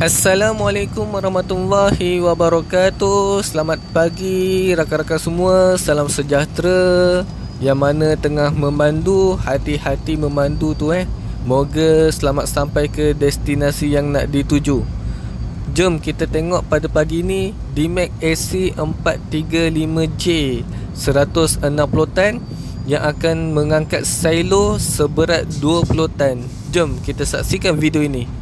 Assalamualaikum warahmatullahi wabarakatuh Selamat pagi rakan-rakan semua Salam sejahtera Yang mana tengah memandu Hati-hati memandu tu eh Moga selamat sampai ke destinasi yang nak dituju Jom kita tengok pada pagi ni Dimac AC435J 160 tan Yang akan mengangkat silo seberat 20 tan Jom kita saksikan video ini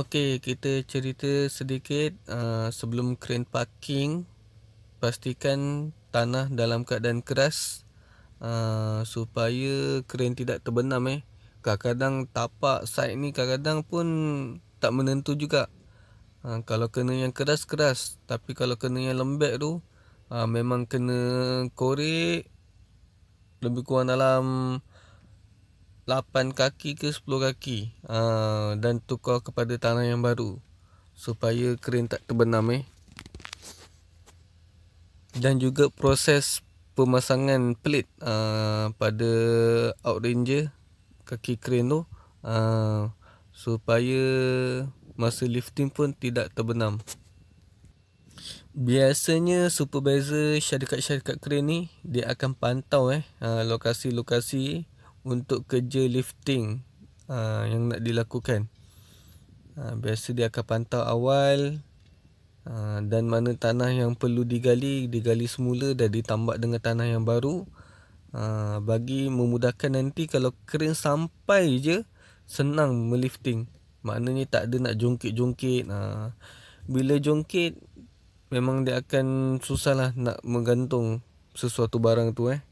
Okey, kita cerita sedikit uh, sebelum crane parking pastikan tanah dalam keadaan keras uh, supaya crane tidak terbenam eh. Kadang-kadang tapak side ni kadang-kadang pun tak menentu juga. Uh, kalau kena yang keras-keras tapi kalau kena yang lembek tu uh, memang kena korek lebih kurang dalam 8 kaki ke 10 kaki ha, dan tukar kepada tanah yang baru supaya kering tak terbenam eh. dan juga proses pemasangan pelit ha, pada outranger kaki kering tu ha, supaya masa lifting pun tidak terbenam Biasanya supervisor syarikat-syarikat kren ni dia akan pantau eh lokasi-lokasi untuk kerja lifting uh, yang nak dilakukan. Uh, biasa dia akan pantau awal uh, dan mana tanah yang perlu digali, digali semula dan ditambak dengan tanah yang baru. Uh, bagi memudahkan nanti kalau kering sampai je senang melifting. Maknanya tak ada nak jongkit-jongkit. Uh, bila jongkit memang dia akan susahlah nak menggantung sesuatu barang tu eh.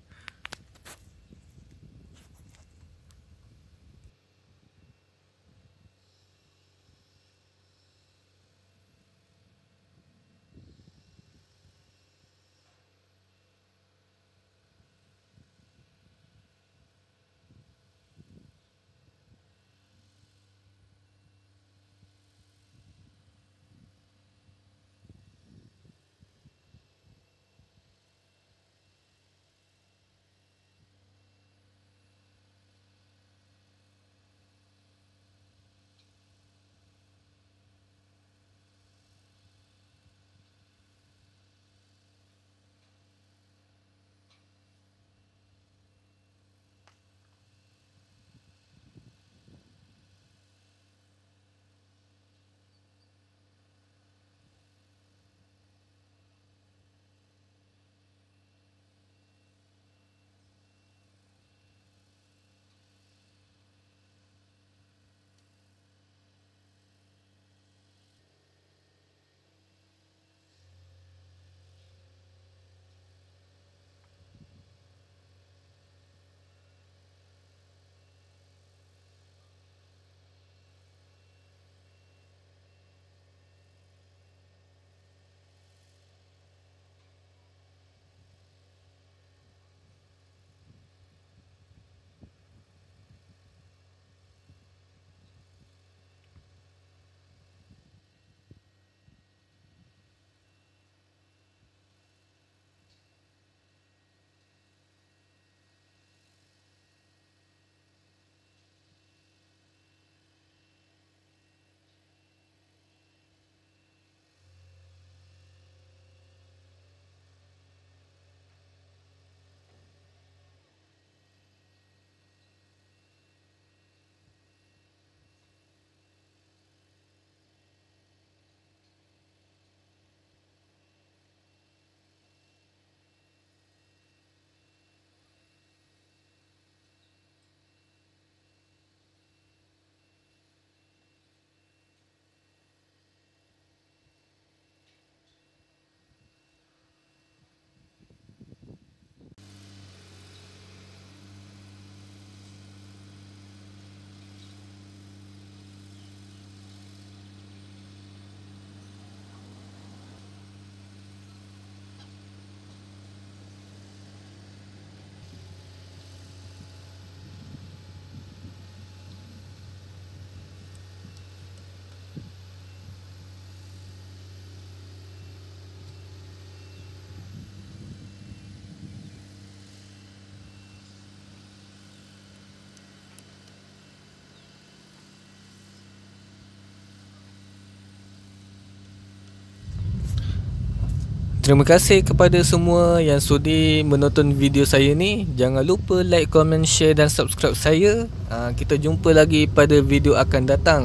Terima kasih kepada semua yang sudi menonton video saya ni. Jangan lupa like, komen, share dan subscribe saya. Ah, kita jumpa lagi pada video akan datang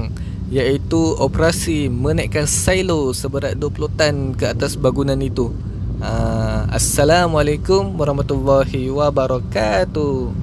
iaitu operasi menaikkan silo seberat 20 tan ke atas bangunan itu. Ah, assalamualaikum warahmatullahi wabarakatuh.